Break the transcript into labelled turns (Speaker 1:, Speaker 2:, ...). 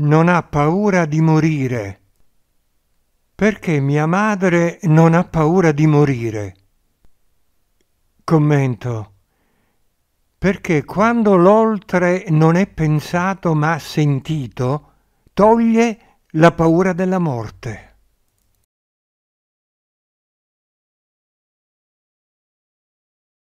Speaker 1: non ha paura di morire. Perché mia madre non ha paura di morire? Commento. Perché quando l'oltre non è pensato ma sentito, toglie la paura della morte.